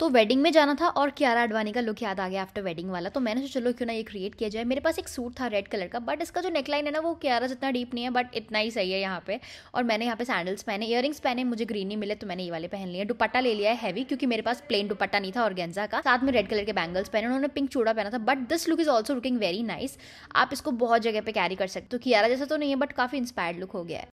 तो वेडिंग में जाना था और क्यारा अडवाणी का लुक याद आ गया आफ्टर वेडिंग वाला तो मैंने सोचा चलो क्यों ना ये क्रिएट किया जाए मेरे पास एक सूट था रेड कलर का बट इसका जो नेकलाइन है ना वो क्यारा जितना डीप नहीं है बट इतना ही सही है यहाँ पे और मैंने यहाँ पे सैंडल्स पहने ईयरिंग्स पहने मुझे ग्रीन नहीं मिले तो मैंने ये वाले पहन लिए दुपट्टा ले लिया है हैवी क्योंकि मेरे पास प्लेन दुपट्टा नहीं था और गेंजा का साथ में रेड कलर के बैंगल्स पहने उन्होंने पिंक चूड़ा पहना था but this look is also looking very nice आप इसको बहुत जगह पे कैरी कर सकते हो कियारा तो जैसा तो नहीं है बट काफी इंस्पायर्ड लुक हो गया है